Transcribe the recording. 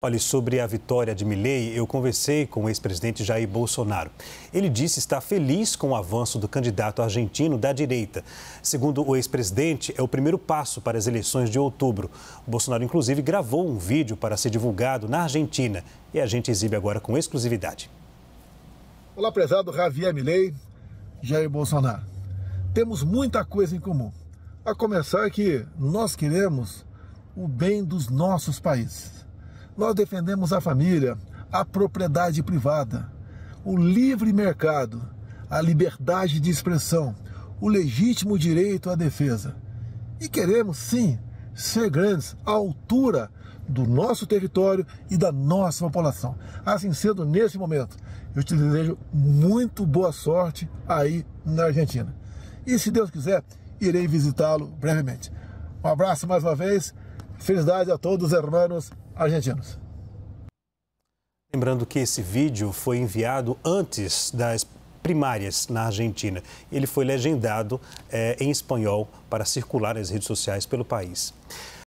Olha, sobre a vitória de Milley, eu conversei com o ex-presidente Jair Bolsonaro. Ele disse estar feliz com o avanço do candidato argentino da direita. Segundo o ex-presidente, é o primeiro passo para as eleições de outubro. O Bolsonaro, inclusive, gravou um vídeo para ser divulgado na Argentina e a gente exibe agora com exclusividade. Olá, prezado Javier Milley, Jair Bolsonaro. Temos muita coisa em comum. A começar é que nós queremos o bem dos nossos países nós defendemos a família, a propriedade privada, o livre mercado, a liberdade de expressão, o legítimo direito à defesa. E queremos, sim, ser grandes à altura do nosso território e da nossa população. Assim sendo, nesse momento, eu te desejo muito boa sorte aí na Argentina. E se Deus quiser, irei visitá-lo brevemente. Um abraço mais uma vez. Felicidades a todos os hermanos argentinos. Lembrando que esse vídeo foi enviado antes das primárias na Argentina. Ele foi legendado é, em espanhol para circular nas redes sociais pelo país.